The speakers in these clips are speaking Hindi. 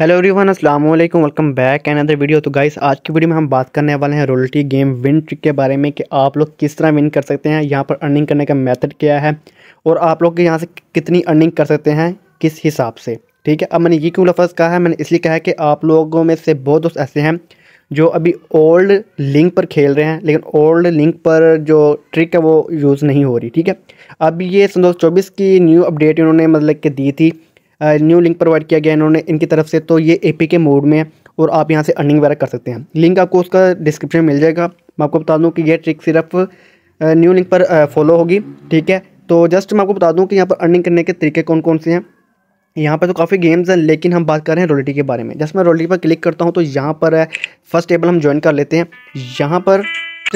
हेलो एवरीवन अस्सलाम वालेकुम welcome back and other video तो गाइस आज की वीडियो में हम बात करने वाले हैं रोल्टी गेम विन ट्रिक के बारे में कि आप लोग किस तरह विन कर सकते हैं यहाँ पर अर्निंग करने का मेथड क्या है और आप लोग यहाँ से कितनी अर्निंग कर सकते हैं किस हिसाब से ठीक है अब मैंने ये क्यों लफज कहा है मैंने इसलिए कहा है कि आप लोगों में से बहुत दोस्त ऐसे हैं जो अभी ओल्ड लिंक पर खेल रहे हैं लेकिन ओल्ड लिंक पर जो ट्रिक है वो यूज़ नहीं हो रही ठीक है अब ये सन दो की न्यू अपडेट इन्होंने मतलब कि दी थी न्यू लिंक प्रोवाइड किया गया इन्होंने इनकी तरफ से तो ये ए के मोड में है और आप यहाँ से अर्निंग वगैरह कर सकते हैं लिंक आपको उसका डिस्क्रिप्शन मिल जाएगा मैं आपको बता दूँ कि यह ट्रिक सिर्फ न्यू लिंक पर फॉलो होगी ठीक है तो जस्ट मैं आपको बता दूँ कि यहाँ पर अर्निंग करने के तरीके कौन कौन से हैं यहाँ पर तो काफ़ी गेम्स हैं लेकिन हम बात कर रहे हैं रोलिटी के बारे में जैसे मैं रोलिटी पर क्लिक करता हूँ तो यहाँ पर फर्स्ट टेबल हम ज्वाइन कर लेते हैं यहाँ पर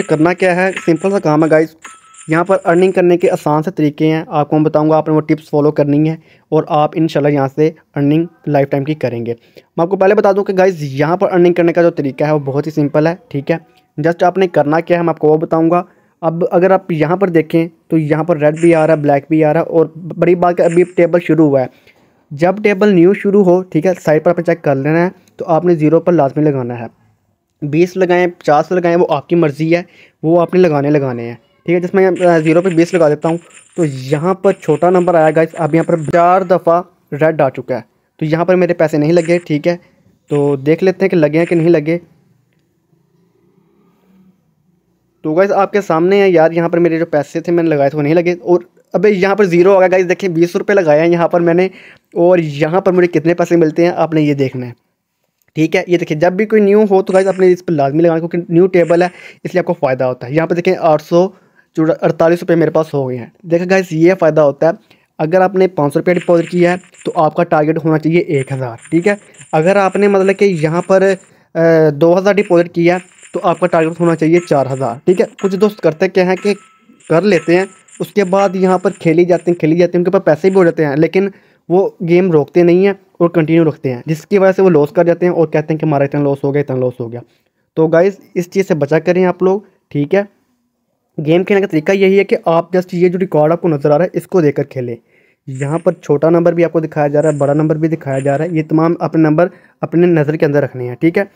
करना क्या है सिंपल सा काम है गाइज यहाँ पर अर्निंग करने के आसान से तरीके हैं आपको मैं बताऊँगा आपने वो टिप्स फॉलो करनी है और आप इन यहाँ से अर्निंग लाइफ टाइम की करेंगे मैं आपको पहले बता दूँ कि गाइज़ यहाँ पर अर्निंग करने का जो तरीका है वो बहुत ही सिंपल है ठीक है जस्ट आपने करना क्या है मैं आपको वो बताऊँगा अब अगर आप यहाँ पर देखें तो यहाँ पर रेड भी आ रहा है ब्लैक भी आ रहा है और बड़ी बात है अभी टेबल शुरू हुआ है जब टेबल न्यू शुरू हो ठीक है साइड पर आपने चेक कर लेना है तो आपने ज़ीरो पर लाजमी लगाना है बीस लगाएं पचास लगाएं वो आपकी मर्ज़ी है वो आपने लगाने लगाने हैं ठीक है जिसमें ज़ीरो पे बीस लगा देता हूँ तो यहाँ पर छोटा नंबर आया गाइस अब यहाँ पर चार दफ़ा रेड आ चुका है तो यहाँ पर मेरे पैसे नहीं लगे ठीक है तो देख लेते हैं कि लगे हैं कि नहीं लगे तो गाइस आपके सामने है यार यहाँ पर मेरे जो पैसे थे मैंने लगाए थे वो नहीं लगे और अबे यहाँ पर ज़ीरो आ गया गाइस देखिए बीस रुपये लगाए हैं यहाँ पर मैंने और यहाँ पर मुझे कितने पैसे मिलते हैं आपने ये देखना है ठीक है ये देखिए जब भी कोई न्यू हो तो गाइज अपने इस पर लाजमी लगाना क्योंकि न्यू टेबल है इसलिए आपको फ़ायदा होता है यहाँ पर देखें आठ जो अड़तालीस रुपये मेरे पास हो गए हैं देखा गाइस ये फ़ायदा होता है अगर आपने पाँच सौ रुपया डिपॉजिट किया है तो आपका टारगेट होना चाहिए एक हज़ार ठीक है अगर आपने मतलब कि यहाँ पर दो हज़ार डिपॉजिट किया तो आपका टारगेट होना चाहिए चार हज़ार ठीक है कुछ दोस्त करते क्या हैं कि कर लेते हैं उसके बाद यहाँ पर खेली जाते हैं खेली जाते हैं उनके पास पैसे भी हो जाते हैं लेकिन वो गेम रोकते नहीं हैं और कंटिन्यू रखते हैं जिसकी वजह से वो लॉस कर जाते हैं और कहते हैं कि हमारा इतना लॉस हो गया इतना लॉस हो गया तो गाइज़ इस चीज़ से बचा करें आप लोग ठीक है गेम खेलने का तरीका यही है कि आप जस्ट ये जो रिकॉर्ड आपको नज़र आ रहा है इसको देकर खेलें यहाँ पर छोटा नंबर भी आपको दिखाया जा रहा है बड़ा नंबर भी दिखाया जा रहा है ये तमाम अपने नंबर अपने नज़र के अंदर रखने हैं ठीक है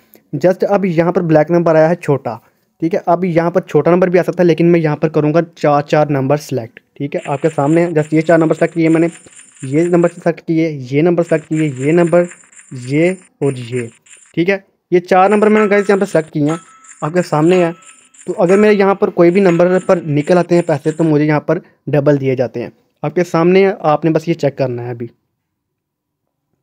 जस्ट अब यहाँ पर ब्लैक नंबर आया है छोटा ठीक है अब यहाँ पर छोटा नंबर भी आ सकता है लेकिन मैं यहाँ पर करूँगा चार चार नंबर सेलेक्ट ठीक है आपके सामने है जस्ट ये चार नंबर सेलेक्ट किए मैंने ये नंबर सेलेक्ट किए ये नंबर सेलेक्ट किए ये नंबर ये और ये ठीक है ये चार नंबर मैंने गाइस यहाँ पर सेलेक्ट किए हैं आपके सामने है तो अगर मेरे यहाँ पर कोई भी नंबर पर निकल आते हैं पैसे तो मुझे यहाँ पर डबल दिए जाते हैं आपके सामने आपने बस ये चेक करना है अभी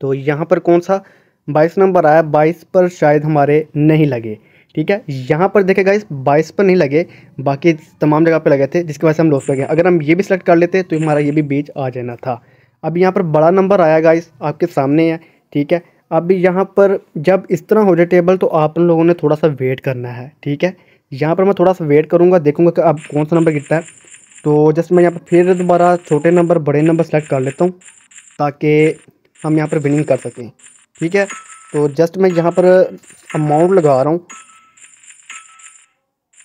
तो यहाँ पर कौन सा बाईस नंबर आया बाईस पर शायद हमारे नहीं लगे ठीक है यहाँ पर देखेगा इस बाईस पर नहीं लगे बाकी तमाम जगह पे लगे थे जिसकी वजह से हम लॉस लगे अगर हम ये भी सिलेक्ट कर लेते तो हमारा ये भी बीच आ जाना था अब यहाँ पर बड़ा नंबर आया गाइस आपके सामने है ठीक है अब यहाँ पर जब इस तरह हो जाए टेबल तो आप लोगों ने थोड़ा सा वेट करना है ठीक है यहाँ पर मैं थोड़ा सा वेट करूँगा देखूँगा कि अब कौन सा नंबर गिरता है तो जस्ट मैं यहाँ पर फिर दोबारा छोटे नंबर बड़े नंबर सेलेक्ट कर लेता हूँ ताकि हम यहाँ पर विनिंग कर सकें ठीक है तो जस्ट मैं यहाँ पर अमाउंट लगा रहा हूँ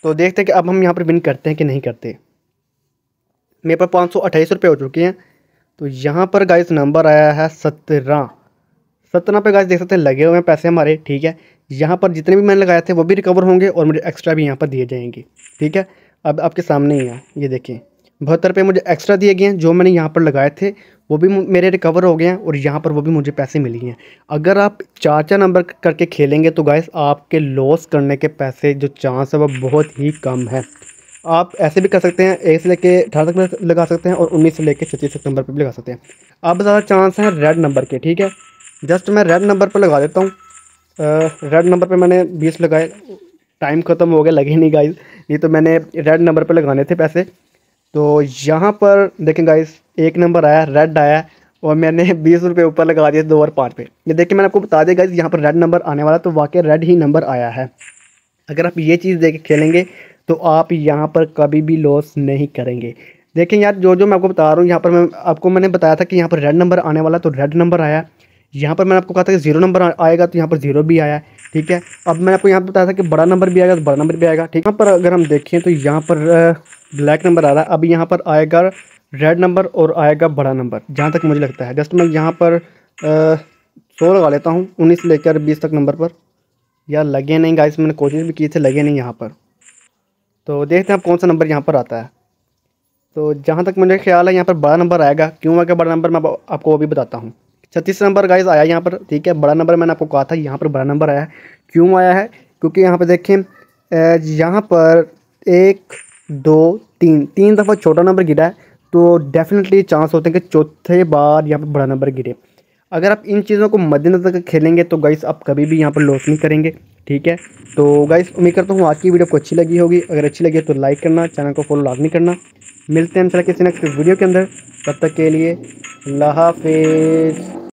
तो देखते हैं कि अब हम यहाँ पर विन करते हैं कि नहीं करते मेरे पास पाँच सौ अट्ठाईस रुपये हो चुके हैं तो यहाँ पर गाइस नंबर आया है सत्रह सत्रह पे गाइस देख सकते हैं लगे हुए हैं पैसे हमारे ठीक है यहाँ पर जितने भी मैंने लगाए थे वो भी रिकवर होंगे और मुझे एक्स्ट्रा भी यहाँ पर दिए जाएंगे ठीक है अब आपके सामने ही है ये देखिए बहत्तर रुपये मुझे एक्स्ट्रा दिए गए हैं जो मैंने यहाँ पर लगाए थे वो भी मेरे रिकवर हो गए हैं और यहाँ पर वो भी मुझे पैसे मिले हैं अगर आप चार चार नंबर करके खेलेंगे तो गाइस आपके लॉस करने के पैसे जो चांस है वो बहुत ही कम है आप ऐसे भी कर सकते हैं एक से लेके अठारह तक लगा सकते हैं और उन्नीस से लेके छत्तीस तक नंबर पर भी लगा सकते हैं अब ज़्यादा चांस है रेड नंबर के ठीक है जस्ट मैं रेड नंबर पर लगा देता हूँ रेड नंबर पे मैंने बीस लगाए टाइम ख़त्म हो गया लगे नहीं गाइस नहीं तो मैंने रेड नंबर पे लगाने थे पैसे तो यहाँ पर देखें गाइस एक नंबर आया रेड आया और मैंने बीस रुपये ऊपर लगा दिए दो और पाँच पे ये देखिए मैंने आपको बता दिया गाइस यहाँ पर रेड नंबर आने वाला तो वाकई रेड ही नंबर आया है अगर आप ये चीज़ देख खेलेंगे तो आप यहाँ पर कभी भी लॉस नहीं करेंगे देखें यार जो जो मैं आपको बता रहा हूँ यहाँ पर मैं आपको मैंने बताया था कि यहाँ पर रेड नंबर आने वाला तो रेड नंबर आया यहाँ पर मैंने आपको कहा था कि जीरो नंबर आएगा तो यहाँ पर जीरो भी आया ठीक है अब मैंने आपको यहाँ पर बताया था कि बड़ा नंबर भी आएगा तो बड़ा नंबर भी आएगा ठीक है यहाँ पर अगर हम देखें तो यहाँ पर ब्लैक नंबर आ रहा है अब यहाँ पर आएगा रेड नंबर और आएगा बड़ा नंबर जहाँ तक मुझे लगता है जस्ट मैं यहाँ पर सौ लगा लेता हूँ उन्नीस लेकर बीस तक नंबर पर या लगे नहीं गाइस मैंने कोशिश भी की थी लगे नहीं यहाँ पर तो देखते हैं आप कौन सा नंबर यहाँ पर आता है तो जहाँ तक मुझे ख्याल है यहाँ पर बड़ा नंबर आएगा क्यों आएगा बड़ा नंबर मैं आपको अभी बताता हूँ छत्तीस नंबर गाइज आया यहाँ पर ठीक है बड़ा नंबर मैंने आपको कहा था यहाँ पर बड़ा नंबर आया है क्यों आया है क्योंकि यहाँ पर देखें यहाँ पर एक दो तीन तीन दफ़ा छोटा नंबर गिरा है तो डेफिनेटली चांस होते हैं कि चौथे बार यहाँ पर बड़ा नंबर गिरे अगर आप इन चीज़ों को मद्देनजर कर खेलेंगे तो गाइस आप कभी भी यहाँ पर लॉस नहीं करेंगे ठीक है तो गाइस उम्मीद करता हूँ आज की वीडियो को अच्छी लगी होगी अगर अच्छी लगी तो लाइक करना चैनल को फॉलो लाजमी करना मिलते हैं किसी नेक्स्ट वीडियो के अंदर तब तक के लिए अल्लाह हाफिज़